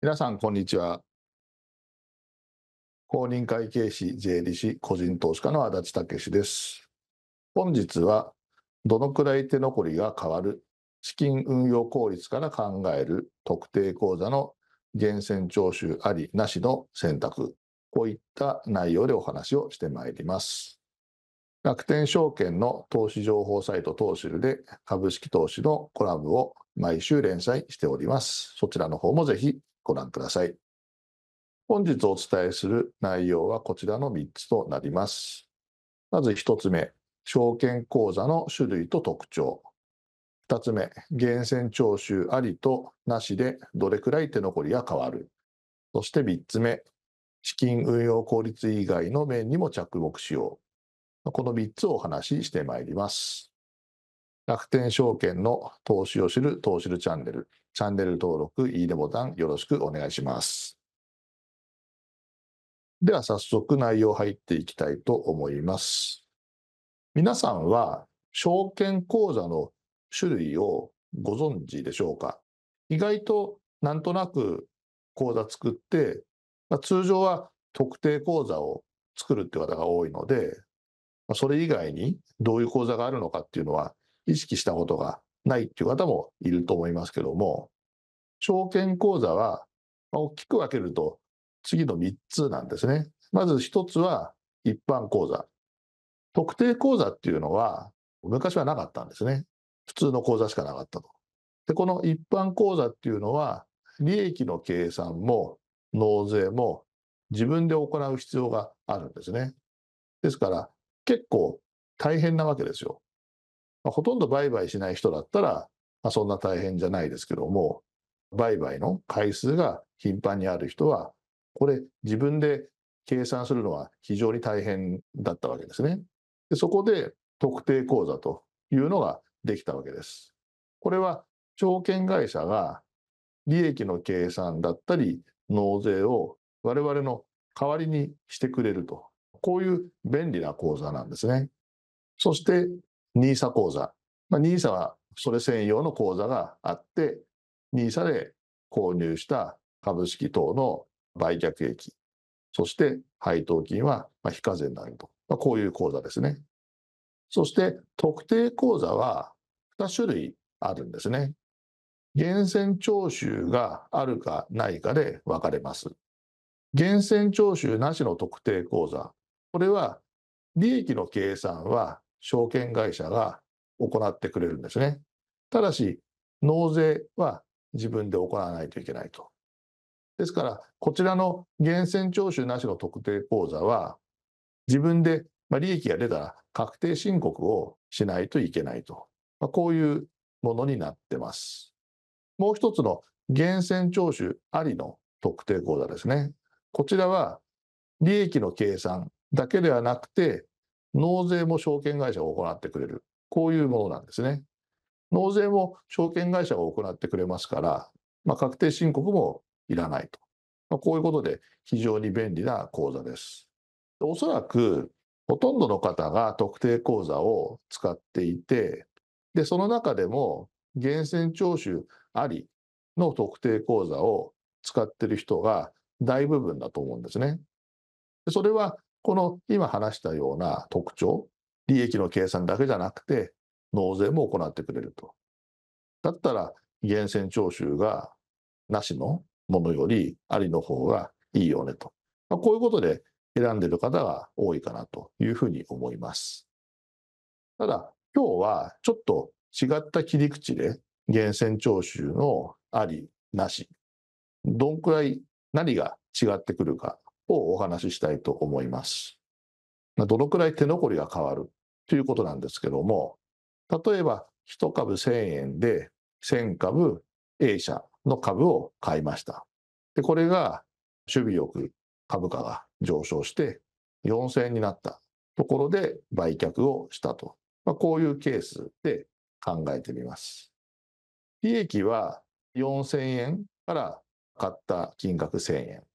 皆さん、こんにちは。公認会計士、税理士、個人投資家の足立武です。本日は、どのくらい手残りが変わる、資金運用効率から考える特定口座の源泉徴収ありなしの選択、こういった内容でお話をしてまいります。楽天証券の投資情報サイト投資で株式投資のコラムを毎週連載しております。そちらの方もぜひご覧ください。本日お伝えする内容はこちらの3つとなります。まず1つ目、証券口座の種類と特徴。2つ目、源泉徴収ありとなしでどれくらい手残りが変わる。そして3つ目、資金運用効率以外の面にも着目しよう。この3つをお話ししてまいります。楽天証券の投資を知る投資るチャンネル。チャンネル登録、いいねボタンよろしくお願いします。では早速内容入っていきたいと思います。皆さんは証券口座の種類をご存知でしょうか意外となんとなく口座作って、まあ、通常は特定口座を作るって方が多いので、まあ、それ以外にどういう口座があるのかっていうのは意識したことがないっていう方もいると思いますけども、証券口座は大きく分けると次の3つなんですね。まず1つは一般口座。特定口座っていうのは昔はなかったんですね。普通の口座しかなかったと。で、この一般口座っていうのは利益の計算も納税も自分で行う必要があるんですね。ですから結構大変なわけですよ。まあ、ほとんど売買しない人だったら、まあ、そんな大変じゃないですけども、売買の回数が頻繁にある人は、これ自分で計算するのは非常に大変だったわけですね。でそこで特定口座というのができたわけです。これは証券会社が利益の計算だったり納税を我々の代わりにしてくれるとこういう便利な口座なんですね。そして NISA 口座。まあ、NISA はそれ専用の口座があって、NISA で購入した株式等の売却益、そして配当金は非課税になると。まあ、こういう口座ですね。そして特定口座は2種類あるんですね。源泉徴収があるかないかで分かれます。源泉徴収なしの特定口座。これは利益の計算は証券会社が行ってくれるんですね。ただし、納税は自分で行わないといけないと。ですから、こちらの源泉徴収なしの特定口座は、自分で、利益が出たら確定申告をしないといけないと。まあ、こういうものになってます。もう一つの源泉徴収ありの特定口座ですね。こちらは利益の計算だけではなくて、納税も証券会社が行ってくれる。こういうものなんですね。納税も証券会社が行ってくれますから、まあ、確定申告もいらないと。まあ、こういうことで非常に便利な口座です。おそらく、ほとんどの方が特定口座を使っていて、で、その中でも、源泉徴収ありの特定口座を使っている人が大部分だと思うんですね。それはこの今話したような特徴、利益の計算だけじゃなくて、納税も行ってくれると。だったら、源泉徴収がなしのものよりありの方がいいよねと。まあ、こういうことで選んでる方が多いかなというふうに思います。ただ、今日はちょっと違った切り口で源泉徴収のあり、なし、どんくらい何が違ってくるかをお話ししたいと思います。どのくらい手残りが変わるということなんですけども、例えば1株1000円で1000株 A 社の株を買いました。で、これが守備よく株価が上昇して4000円になったところで売却をしたと。まあ、こういうケースで考えてみます。利益は4000円から買った金額1000円。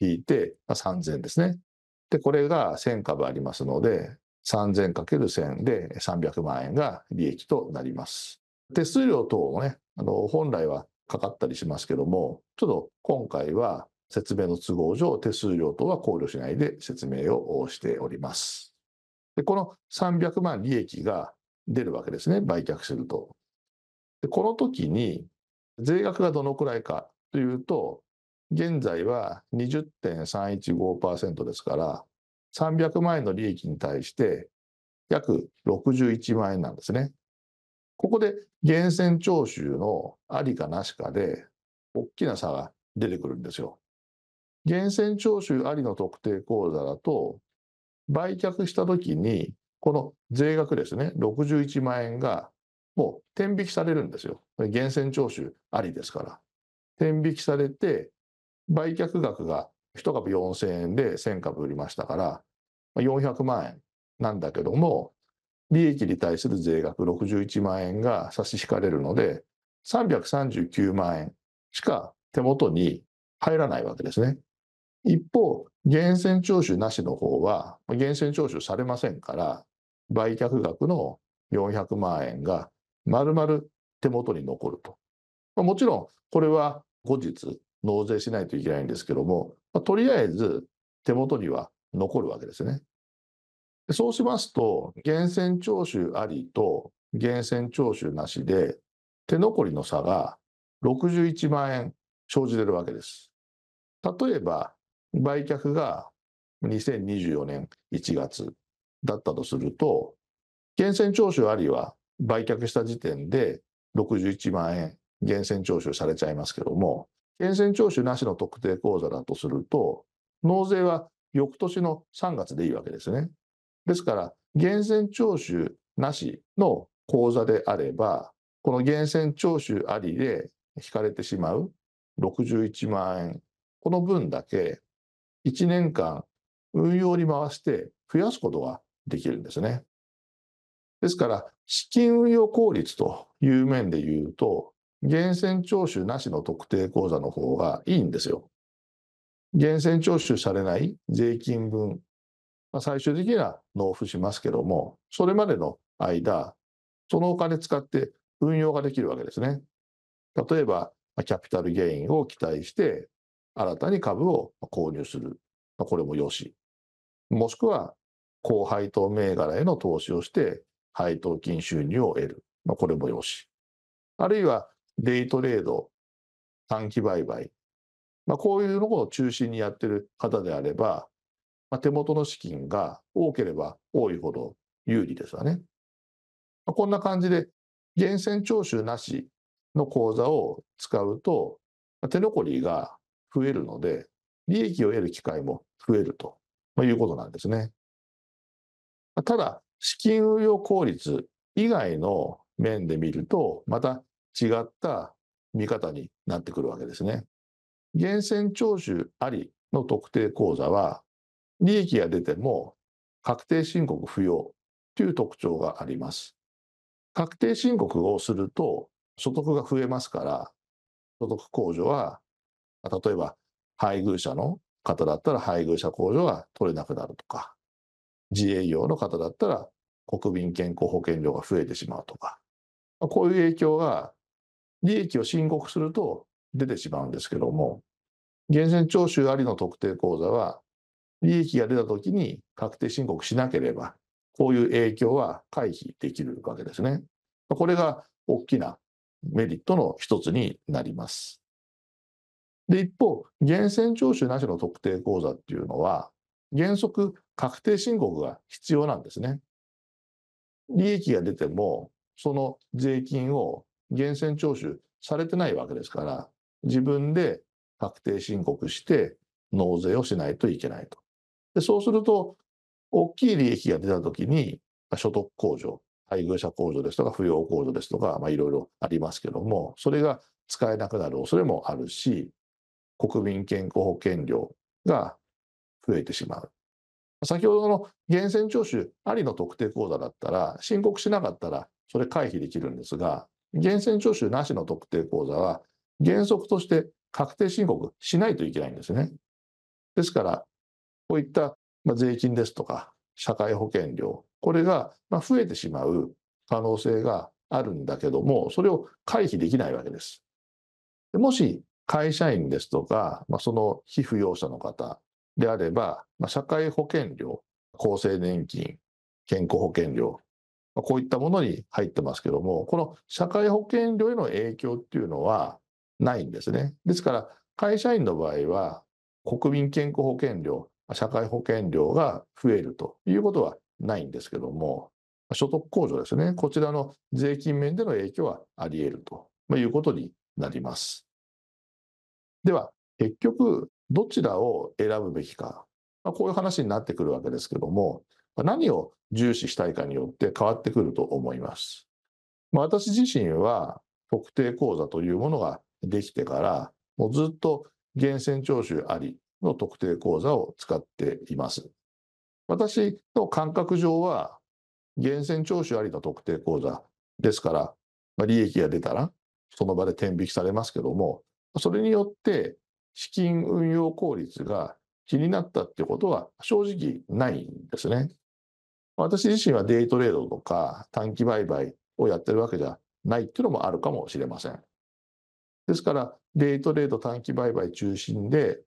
引いて、まあ、3000ですね。で、これが1000株ありますので、3000×1000 で300万円が利益となります。手数料等もね、あの本来はかかったりしますけども、ちょっと今回は説明の都合上、手数料等は考慮しないで説明をしております。でこの300万利益が出るわけですね、売却すると。でこの時に税額がどのくらいかというと、現在は20.315%ですから、300万円の利益に対して約61万円なんですね。ここで源泉徴収のありかなしかで、大きな差が出てくるんですよ。源泉徴収ありの特定口座だと、売却したときに、この税額ですね、61万円がもう転引きされるんですよ。源泉徴収ありですから。転引きされて、売却額が1株4000円で1000株売りましたから、400万円なんだけども、利益に対する税額61万円が差し引かれるので、339万円しか手元に入らないわけですね。一方、源泉徴収なしの方は、源泉徴収されませんから、売却額の400万円が丸々手元に残ると。もちろん、これは後日、納税しないといけないんですけども、まあ、とりあえず手元には残るわけですね。そうしますと、源泉徴収ありと源泉徴収なしで、手残りの差が61万円生じてるわけです。例えば、売却が2024年1月だったとすると、源泉徴収ありは売却した時点で61万円源泉徴収されちゃいますけども、源泉徴収なしの特定口座だとすると、納税は翌年の3月でいいわけですね。ですから、源泉徴収なしの口座であれば、この源泉徴収ありで引かれてしまう61万円、この分だけ1年間運用に回して増やすことができるんですね。ですから、資金運用効率という面で言うと、源泉徴収なしの特定口座の方がいいんですよ。源泉徴収されない税金分、まあ、最終的には納付しますけども、それまでの間、そのお金使って運用ができるわけですね。例えば、キャピタルゲインを期待して、新たに株を購入する。これもよし。もしくは、高配当銘柄への投資をして、配当金収入を得る。これもよし。あるいは、デイトレード、短期売買、まあ、こういうのを中心にやってる方であれば、まあ、手元の資金が多ければ多いほど有利ですわね。まあ、こんな感じで、源泉徴収なしの口座を使うと、まあ、手残りが増えるので、利益を得る機会も増えると、まあ、いうことなんですね。ただ、資金運用効率以外の面で見ると、また違った見方になってくるわけですね。源泉徴収ありの特定口座は利益が出ても確定申告不要という特徴があります。確定申告をすると所得が増えますから所得控除は例えば配偶者の方だったら配偶者控除が取れなくなるとか自営業の方だったら国民健康保険料が増えてしまうとかこういう影響が利益を申告すると出てしまうんですけども、源泉徴収ありの特定口座は、利益が出たときに確定申告しなければ、こういう影響は回避できるわけですね。これが大きなメリットの一つになります。で、一方、源泉徴収なしの特定口座っていうのは、原則確定申告が必要なんですね。利益が出ても、その税金を源泉徴収されてないわけですから、自分で確定申告して納税をしないといけないと。でそうすると、大きい利益が出たときに、所得控除、配偶者控除ですとか、扶養控除ですとか、いろいろありますけども、それが使えなくなる恐れもあるし、国民健康保険料が増えてしまう。先ほどの源泉徴収ありの特定口座だったら、申告しなかったら、それ回避できるんですが、源泉徴収なしの特定口座は、原則として確定申告しないといけないんですね。ですから、こういった税金ですとか、社会保険料、これが増えてしまう可能性があるんだけども、それを回避できないわけです。もし会社員ですとか、まあ、その被扶養者の方であれば、まあ、社会保険料、厚生年金、健康保険料、こういったものに入ってますけども、この社会保険料への影響っていうのはないんですね。ですから、会社員の場合は、国民健康保険料、社会保険料が増えるということはないんですけども、所得控除ですね、こちらの税金面での影響はあり得るということになります。では、結局、どちらを選ぶべきか、まあ、こういう話になってくるわけですけども、何を重視したいかによって変わってくると思います。まあ、私自身は特定口座というものができてから、もうずっと源泉徴収ありの特定口座を使っています。私の感覚上は、源泉徴収ありの特定口座ですから、まあ、利益が出たらその場で転引きされますけども、それによって資金運用効率が気になったってことは正直ないんですね。私自身はデイトレードとか短期売買をやってるわけじゃないっていうのもあるかもしれません。ですから、デイトレード短期売買中心で、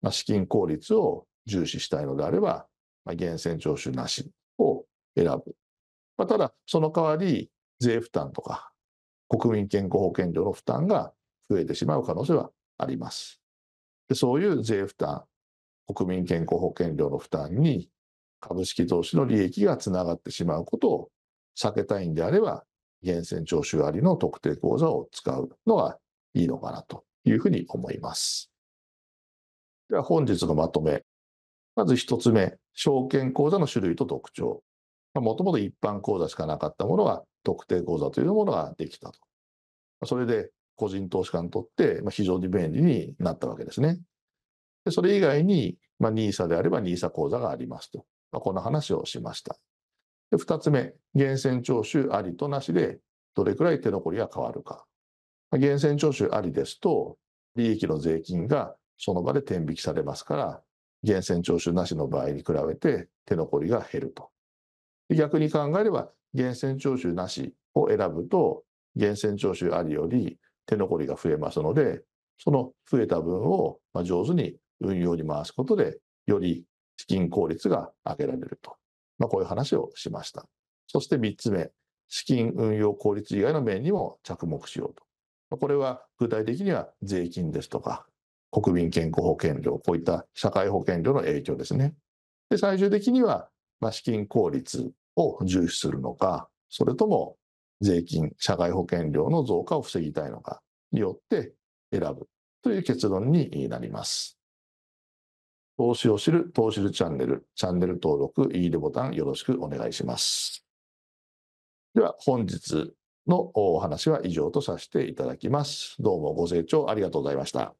まあ、資金効率を重視したいのであれば、まあ、源泉徴収なしを選ぶ。まあ、ただ、その代わり、税負担とか、国民健康保険料の負担が増えてしまう可能性はあります。でそういう税負担、国民健康保険料の負担に株式投資の利益がつながってしまうことを避けたいんであれば、源泉徴収ありの特定口座を使うのがいいのかなというふうに思います。では本日のまとめ。まず1つ目、証券口座の種類と特徴。もともと一般口座しかなかったものが特定口座というものができたと。それで個人投資家にとって非常に便利になったわけですね。それ以外に、NISA であれば NISA 口座がありますと。まあ、この話をしました。で2つ目、源泉徴収ありとなしで、どれくらい手残りが変わるか。まあ、源泉徴収ありですと、利益の税金がその場で転引きされますから、源泉徴収なしの場合に比べて手残りが減ると。逆に考えれば、源泉徴収なしを選ぶと、源泉徴収ありより手残りが増えますので、その増えた分を上手に運用に回すことで、より資金効率が上げられると。まあ、こういう話をしました。そして3つ目、資金運用効率以外の面にも着目しようと。まあ、これは具体的には税金ですとか、国民健康保険料、こういった社会保険料の影響ですね。で、最終的には、ま資金効率を重視するのか、それとも税金、社会保険料の増加を防ぎたいのかによって選ぶという結論になります。投資を知る、投資るチャンネル、チャンネル登録、いいねボタンよろしくお願いします。では、本日のお話は以上とさせていただきます。どうもご清聴ありがとうございました。